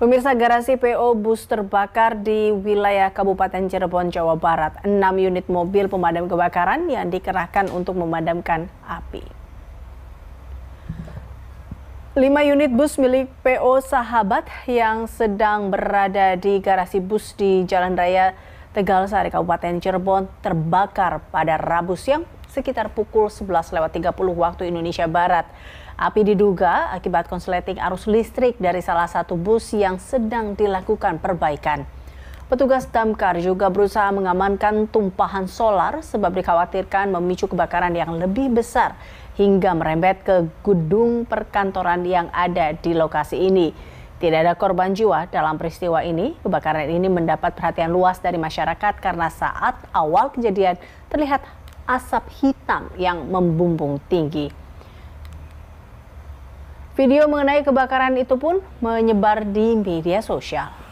Pemirsa garasi PO bus terbakar di wilayah Kabupaten Cirebon, Jawa Barat. Enam unit mobil pemadam kebakaran yang dikerahkan untuk memadamkan api. Lima unit bus milik PO Sahabat yang sedang berada di garasi bus di Jalan Raya Tegal Sari Kabupaten Cirebon terbakar pada Rabu siang sekitar pukul 11.30 waktu Indonesia Barat. Api diduga akibat konsleting arus listrik dari salah satu bus yang sedang dilakukan perbaikan. Petugas damkar juga berusaha mengamankan tumpahan solar sebab dikhawatirkan memicu kebakaran yang lebih besar hingga merembet ke gedung perkantoran yang ada di lokasi ini. Tidak ada korban jiwa dalam peristiwa ini. Kebakaran ini mendapat perhatian luas dari masyarakat karena saat awal kejadian terlihat asap hitam yang membumbung tinggi. Video mengenai kebakaran itu pun menyebar di media sosial.